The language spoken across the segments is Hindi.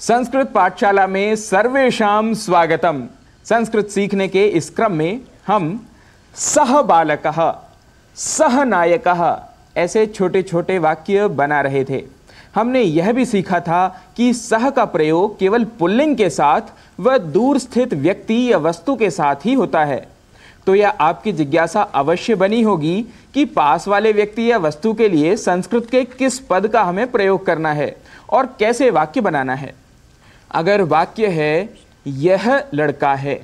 संस्कृत पाठशाला में सर्वेशम स्वागतम संस्कृत सीखने के इस क्रम में हम सह बालक सह नायक ऐसे छोटे छोटे वाक्य बना रहे थे हमने यह भी सीखा था कि सह का प्रयोग केवल पुल्लिंग के साथ व दूर स्थित व्यक्ति या वस्तु के साथ ही होता है तो यह आपकी जिज्ञासा अवश्य बनी होगी कि पास वाले व्यक्ति या वस्तु के लिए संस्कृत के किस पद का हमें प्रयोग करना है और कैसे वाक्य बनाना है अगर वाक्य है यह लड़का है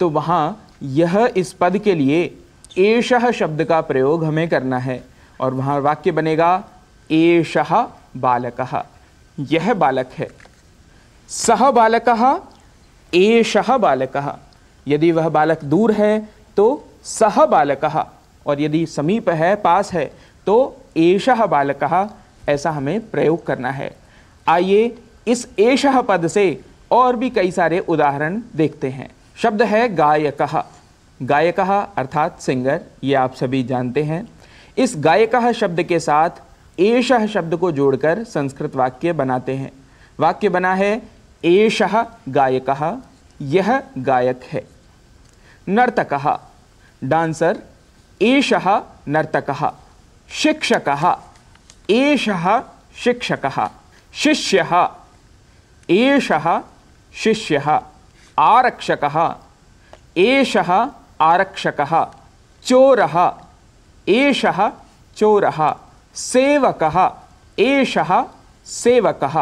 तो वहाँ यह इस पद के लिए एष शब्द का प्रयोग हमें करना है और वहाँ वाक्य बनेगा एष बालक यह बालक है सह बालक एष बालक यदि वह बालक दूर है तो सह बालक और यदि समीप है पास है तो एष बालक ऐसा हमें प्रयोग करना है आइए इस एशह पद से और भी कई सारे उदाहरण देखते हैं शब्द है गायक गायक अर्थात सिंगर ये आप सभी जानते हैं इस गायक शब्द के साथ एशह शब्द को जोड़कर संस्कृत वाक्य बनाते हैं वाक्य बना है एश गायक यह गायक है नर्तक डांसर एष नर्तक शिक्षक एष शिक्षक शिष्य एषः शिष्यः आरक्षकः एषः आरक्षकः चोरः एषः चोरः सेवकः एषः सेवकः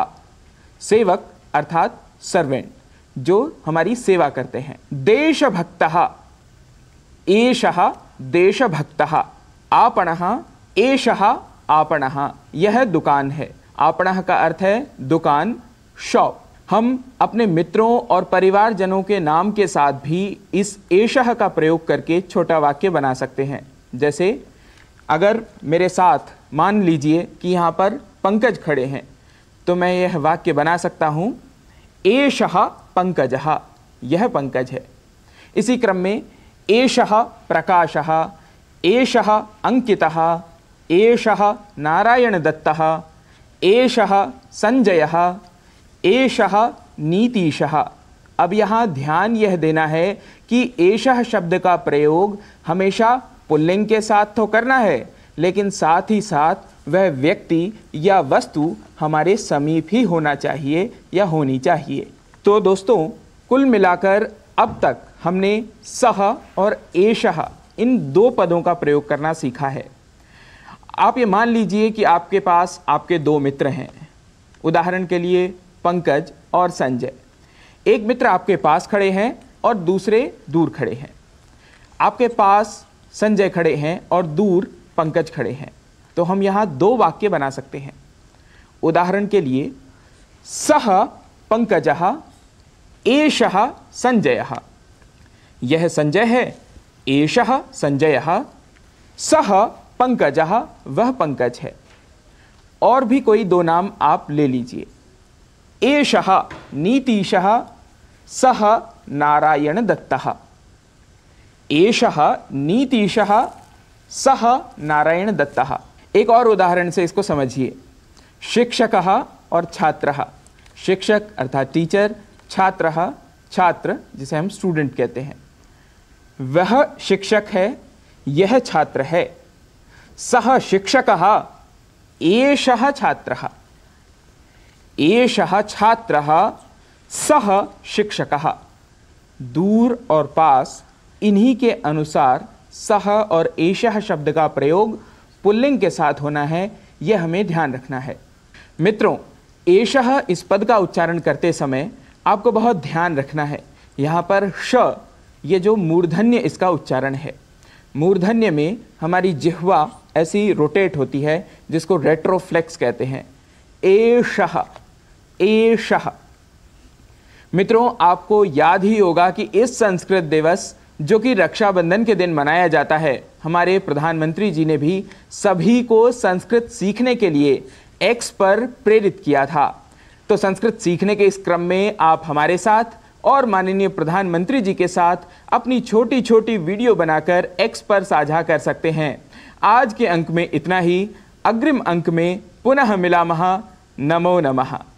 सेवक अर्थात सर्वेंट जो हमारी सेवा करते हैं देशभक्त एष देशभक्त आपण एष आपण यह दुकान है आपण का अर्थ है दुकान शौ हम अपने मित्रों और परिवारजनों के नाम के साथ भी इस एशह का प्रयोग करके छोटा वाक्य बना सकते हैं जैसे अगर मेरे साथ मान लीजिए कि यहाँ पर पंकज खड़े हैं तो मैं यह वाक्य बना सकता हूँ एशह पंकज यह पंकज है इसी क्रम में प्रकाश प्रकाशः अंकित एशह नारायण नारायणदत्तः एशह संजय एशः नीतिशः अब यहाँ ध्यान यह देना है कि एशह शब्द का प्रयोग हमेशा पुल्लिंग के साथ तो करना है लेकिन साथ ही साथ वह व्यक्ति या वस्तु हमारे समीप ही होना चाहिए या होनी चाहिए तो दोस्तों कुल मिलाकर अब तक हमने सह और एशह इन दो पदों का प्रयोग करना सीखा है आप ये मान लीजिए कि आपके पास आपके दो मित्र हैं उदाहरण के लिए पंकज और संजय एक मित्र आपके पास खड़े हैं और दूसरे दूर खड़े हैं आपके पास संजय खड़े हैं और दूर पंकज खड़े हैं तो हम यहाँ दो वाक्य बना सकते हैं उदाहरण के लिए सह पंकज एष संजय यह संजय है एष संजय सह पंकज वह पंकज है और भी कोई दो नाम आप ले लीजिए एषः नीतीशः सः नारायणदत्तः एषः नीतीशः सः नारायणदत्तः एक और उदाहरण से इसको समझिए शिक्षक और छात्र शिक्षक अर्थात टीचर छात्र छात्र जिसे हम स्टूडेंट कहते हैं वह शिक्षक है यह छात्र है सह शिक्षक एष छात्र एष छात्र सह शिक्षक दूर और पास इन्हीं के अनुसार सह और एष शब्द का प्रयोग पुल्लिंग के साथ होना है यह हमें ध्यान रखना है मित्रों एष इस पद का उच्चारण करते समय आपको बहुत ध्यान रखना है यहाँ पर श ये जो मूर्धन्य इसका उच्चारण है मूर्धन्य में हमारी जिह्वा ऐसी रोटेट होती है जिसको रेट्रोफ्लेक्स कहते हैं एष एष मित्रों आपको याद ही होगा कि इस संस्कृत दिवस जो कि रक्षाबंधन के दिन मनाया जाता है हमारे प्रधानमंत्री जी ने भी सभी को संस्कृत सीखने के लिए एक्स पर प्रेरित किया था तो संस्कृत सीखने के इस क्रम में आप हमारे साथ और माननीय प्रधानमंत्री जी के साथ अपनी छोटी छोटी वीडियो बनाकर एक्स पर साझा कर सकते हैं आज के अंक में इतना ही अग्रिम अंक में पुनः मिला महा नमो नमः